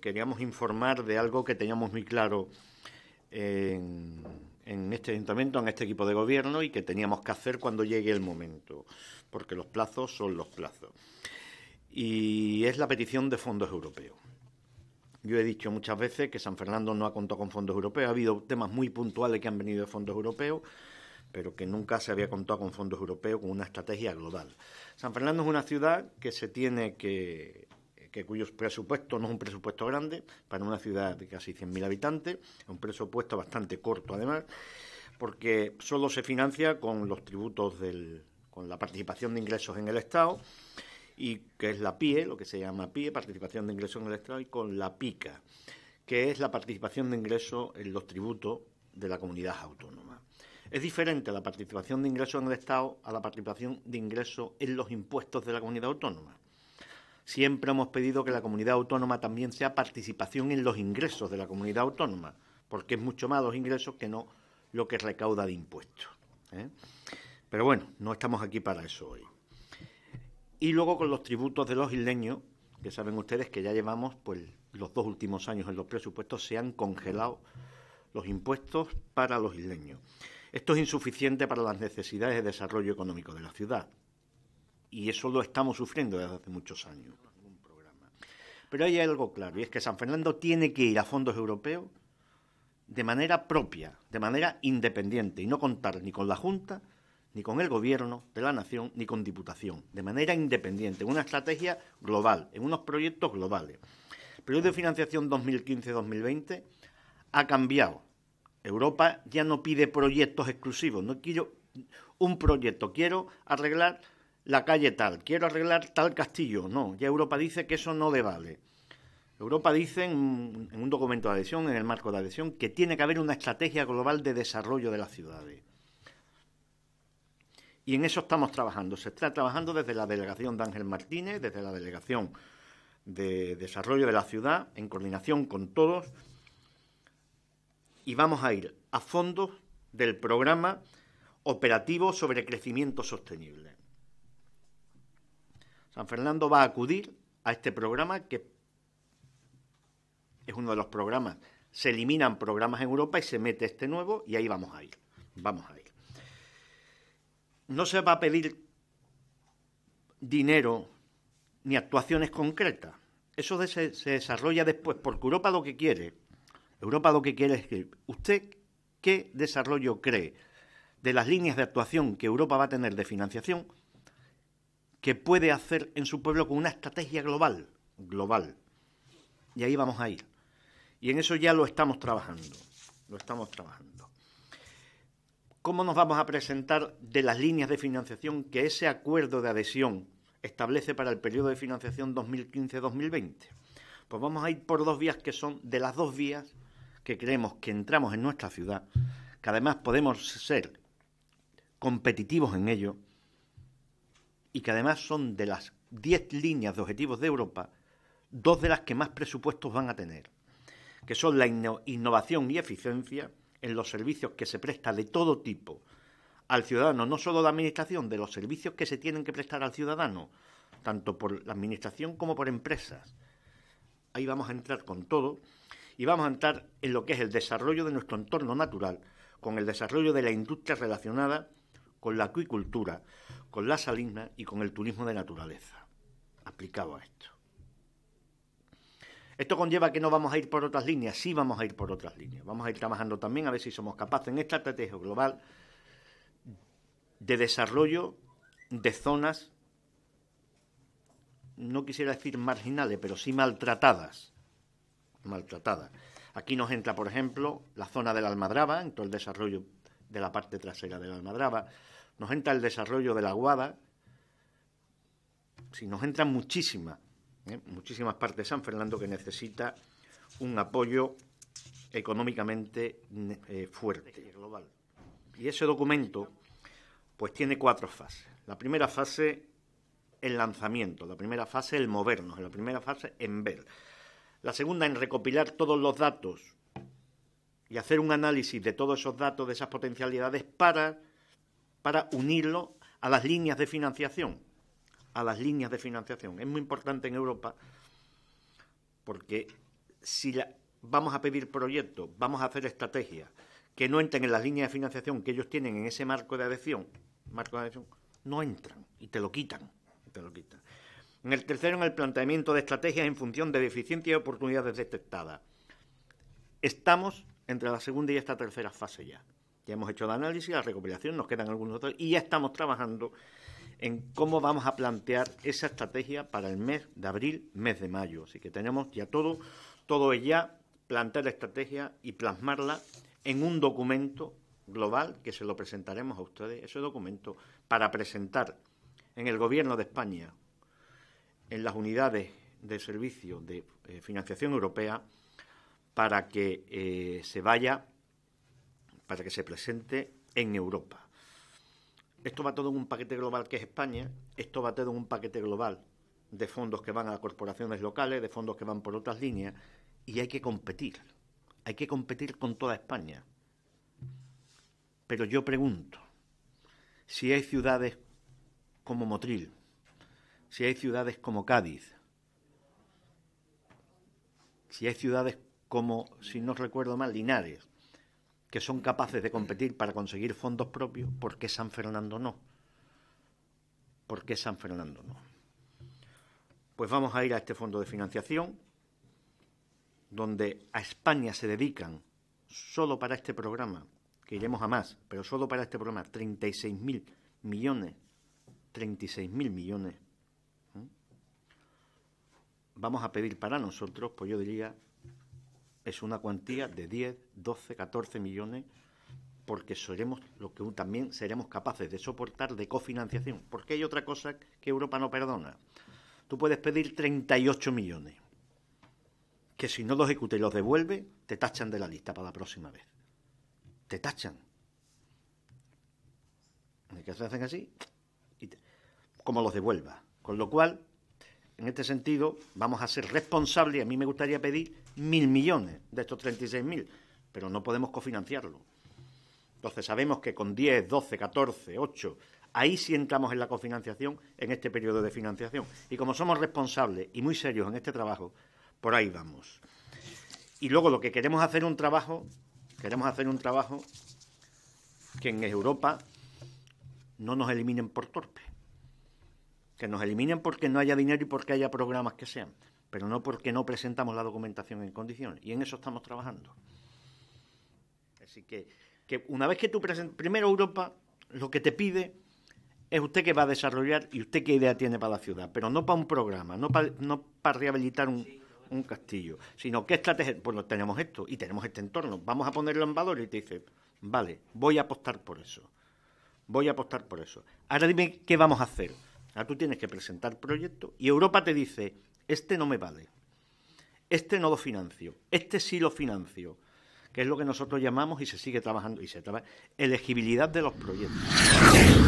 queríamos informar de algo que teníamos muy claro en, este ayuntamiento, en este equipo de gobierno y que teníamos que hacer cuando llegue el momento, porque los plazos son los plazos. Y es la petición de fondos europeos. Yo he dicho muchas veces que San Fernando no ha contado con fondos europeos, ha habido temas muy puntuales que han venido de fondos europeos, pero que nunca se había contado con fondos europeos, con una estrategia global. San Fernando es una ciudad que se tiene que que cuyo presupuesto no es un presupuesto grande para una ciudad de casi 100.000 habitantes, es un presupuesto bastante corto además, porque solo se financia con los tributos del, con la participación de ingresos en el Estado y que es la PIE, lo que se llama PIE, participación de ingresos en el Estado y con la PICA, que es la participación de ingresos en los tributos de la comunidad autónoma. Es diferente la participación de ingresos en el Estado a la participación de ingresos en los impuestos de la comunidad autónoma. Siempre hemos pedido que la comunidad autónoma también sea participación en los ingresos de la comunidad autónoma, porque es mucho más los ingresos que no lo que recauda de impuestos. ¿eh? Pero bueno, no estamos aquí para eso hoy. Y luego con los tributos de los isleños, que saben ustedes que ya llevamos pues los dos últimos años en los presupuestos se han congelado los impuestos para los isleños. Esto es insuficiente para las necesidades de desarrollo económico de la ciudad y eso lo estamos sufriendo desde hace muchos años. Pero hay algo claro, y es que San Fernando tiene que ir a fondos europeos de manera propia, de manera independiente, y no contar ni con la Junta, ni con el Gobierno de la Nación, ni con Diputación, de manera independiente, en una estrategia global, en unos proyectos globales. El periodo de financiación 2015-2020 ha cambiado. Europa ya no pide proyectos exclusivos, no quiero un proyecto, quiero arreglar la calle tal, quiero arreglar tal castillo. No, ya Europa dice que eso no le vale. Europa dice en, en un documento de adhesión, en el marco de adhesión, que tiene que haber una estrategia global de desarrollo de las ciudades. Y en eso estamos trabajando. Se está trabajando desde la delegación de Ángel Martínez, desde la delegación de desarrollo de la ciudad, en coordinación con todos. Y vamos a ir a fondo del programa operativo sobre crecimiento sostenible. San Fernando va a acudir a este programa que es uno de los programas. Se eliminan programas en Europa y se mete este nuevo y ahí vamos a ir. Vamos a ir. No se va a pedir dinero ni actuaciones concretas. Eso se, se, desarrolla después, porque Europa lo que quiere, Europa lo que quiere es que usted qué desarrollo cree de las líneas de actuación que Europa va a tener de financiación que puede hacer en su pueblo con una estrategia global, global. Y ahí vamos a ir. Y en eso ya lo estamos trabajando, lo estamos trabajando. ¿Cómo nos vamos a presentar de las líneas de financiación que ese acuerdo de adhesión establece para el periodo de financiación 2015-2020? Pues vamos a ir por dos vías que son de las dos vías que creemos que entramos en nuestra ciudad, que además podemos ser competitivos en ello y que además son de las 10 líneas de objetivos de Europa, dos de las que más presupuestos van a tener, que son la innovación y eficiencia en los servicios que se presta de todo tipo al ciudadano, no solo la administración, de los servicios que se tienen que prestar al ciudadano, tanto por la administración como por empresas. Ahí vamos a entrar con todo y vamos a entrar en lo que es el desarrollo de nuestro entorno natural, con el desarrollo de la industria relacionada con la acuicultura, con la salina y con el turismo de naturaleza, aplicado a esto. Esto conlleva que no vamos a ir por otras líneas, sí vamos a ir por otras líneas. Vamos a ir trabajando también a ver si somos capaces en esta estrategia global de desarrollo de zonas, no quisiera decir marginales, pero sí maltratadas. Maltratadas. Aquí nos entra, por ejemplo, la zona de la Almadraba, en todo el desarrollo de la parte trasera de la Almadraba, nos entra el desarrollo de la aguada si nos entran muchísimas, ¿eh? muchísimas partes de San Fernando que necesita un apoyo económicamente eh, fuerte fuerte, global. Y ese documento, pues tiene cuatro fases. La primera fase, el lanzamiento. La primera fase, el movernos. La primera fase, en ver. La segunda, en recopilar todos los datos y hacer un análisis de todos esos datos, de esas potencialidades, para para unirlo a las líneas de financiación. A las líneas de financiación. Es muy importante en Europa porque si vamos a pedir proyectos, vamos a hacer estrategias que no entren en las líneas de financiación que ellos tienen en ese marco de adhesión, no entran y te lo quitan. Te lo quitan. En el tercero, en el planteamiento de estrategias en función de deficiencias y oportunidades detectadas. Estamos entre la segunda y esta tercera fase ya. Ya hemos hecho el análisis, la recopilación, nos quedan algunos otros y ya estamos trabajando en cómo vamos a plantear esa estrategia para el mes de abril, mes de mayo. Así que tenemos ya todo, todo es ya plantear la estrategia y plasmarla en un documento global que se lo presentaremos a ustedes, ese documento, para presentar en el Gobierno de España, en las unidades de servicio de eh, financiación europea, para que eh, se vaya para que se presente en Europa. Esto va todo en un paquete global que es España, esto va todo en un paquete global de fondos que van a las corporaciones locales, de fondos que van por otras líneas, y hay que competir, hay que competir con toda España. Pero yo pregunto, si hay ciudades como Motril, si hay ciudades como Cádiz, si hay ciudades como, si no recuerdo mal, Linares, que son capaces de competir para conseguir fondos propios, ¿por qué San Fernando no? ¿Por qué San Fernando no? Pues vamos a ir a este fondo de financiación, donde a España se dedican solo para este programa, que iremos a más, pero solo para este programa, 36.000 millones, 36.000 millones. Vamos a pedir para nosotros, pues yo diría, es una cuantía de 10, 12, 14 millones, porque seremos lo que también seremos capaces de soportar de cofinanciación. Porque hay otra cosa que Europa no perdona. Tú puedes pedir 38 millones, que si no los ejecuta y los devuelve, te tachan de la lista para la próxima vez. Te tachan. ¿Qué se hacen así? como los devuelva. Con lo cual, en este sentido, vamos a ser responsables y a mí me gustaría pedir mil millones de estos 36.000, pero no podemos cofinanciarlo. Entonces, sabemos que con 10, 12, 14, 8, ahí sí entramos en la cofinanciación en este periodo de financiación. Y como somos responsables y muy serios en este trabajo, por ahí vamos. Y luego lo que queremos hacer un trabajo, queremos hacer un trabajo que en Europa no nos eliminen por torpe que nos eliminen porque no haya dinero y porque haya programas que sean, pero no porque no presentamos la documentación en condiciones. Y en eso estamos trabajando. Así que, una vez que tú presentes... primero Europa lo que te pide es usted que va a desarrollar y usted qué idea tiene para la ciudad, pero no para un programa, no para, no para rehabilitar un, castillo, sino qué estrategia, pues bueno, tenemos esto y tenemos este entorno, vamos a ponerlo en valor y te dice, vale, voy a apostar por eso, voy a apostar por eso. Ahora dime qué vamos a hacer Ahora tú tienes que presentar proyectos y Europa te dice, este no me vale, este no lo financio, este sí lo financio, que es lo que nosotros llamamos y se sigue trabajando, y se trabaja, elegibilidad de los proyectos.